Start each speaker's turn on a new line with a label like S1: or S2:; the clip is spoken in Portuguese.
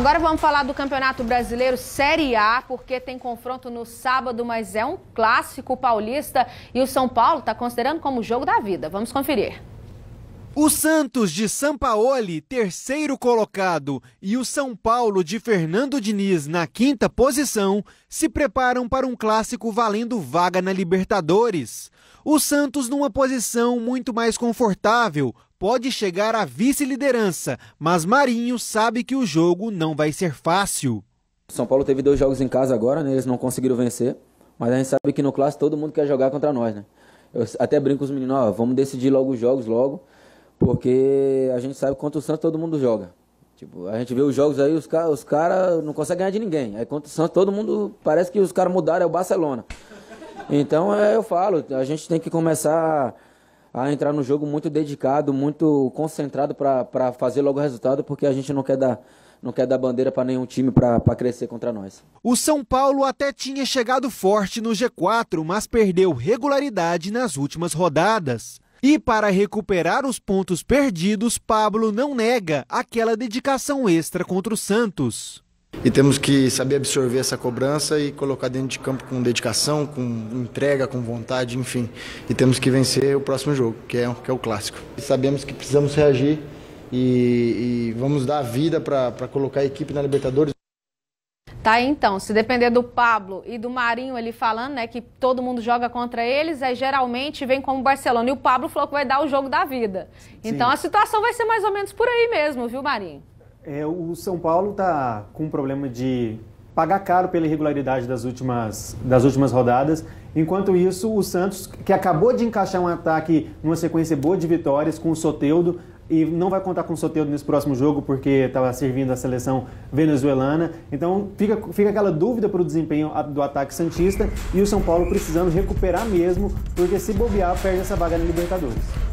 S1: Agora vamos falar do Campeonato Brasileiro Série A, porque tem confronto no sábado, mas é um clássico paulista e o São Paulo está considerando como jogo da vida. Vamos conferir.
S2: O Santos de Sampaoli, terceiro colocado, e o São Paulo de Fernando Diniz, na quinta posição, se preparam para um clássico valendo vaga na Libertadores. O Santos numa posição muito mais confortável, pode chegar à vice-liderança, mas Marinho sabe que o jogo não
S3: vai ser fácil. São Paulo teve dois jogos em casa agora, né? Eles não conseguiram vencer, mas a gente sabe que no clássico todo mundo quer jogar contra nós, né? Eu até brinco com os meninos, ó, vamos decidir logo os jogos logo, porque a gente sabe quanto o Santos todo mundo joga. Tipo, a gente vê os jogos aí, os caras cara não conseguem ganhar de ninguém. Aí contra o Santos todo mundo, parece que os caras mudaram, é o Barcelona. Então é, eu falo, a gente tem que começar a entrar no jogo muito dedicado, muito concentrado para fazer logo o resultado, porque a gente não quer dar não quer dar bandeira para nenhum time para crescer contra nós.
S2: O São Paulo até tinha chegado forte no G4, mas perdeu regularidade nas últimas rodadas. E para recuperar os pontos perdidos, Pablo não nega aquela dedicação extra contra o
S4: Santos. E temos que saber absorver essa cobrança e colocar dentro de campo com dedicação, com entrega, com vontade, enfim. E temos que vencer o próximo jogo, que é, que é o clássico. E sabemos que precisamos reagir e, e vamos dar a vida para colocar a equipe na Libertadores.
S1: Tá então, se depender do Pablo e do Marinho ele falando, né, que todo mundo joga contra eles, aí é geralmente vem como Barcelona. E o Pablo falou que vai dar o jogo da vida. Sim. Então a situação vai ser mais ou menos por aí mesmo, viu, Marinho?
S5: É, o São Paulo está com um problema de pagar caro pela irregularidade das últimas, das últimas rodadas. Enquanto isso, o Santos, que acabou de encaixar um ataque numa sequência boa de vitórias com o Soteudo, e não vai contar com o Soteldo nesse próximo jogo porque estava servindo a seleção venezuelana. Então fica, fica aquela dúvida para o desempenho do ataque Santista e o São Paulo precisando recuperar mesmo, porque se bobear, perde essa vaga na Libertadores.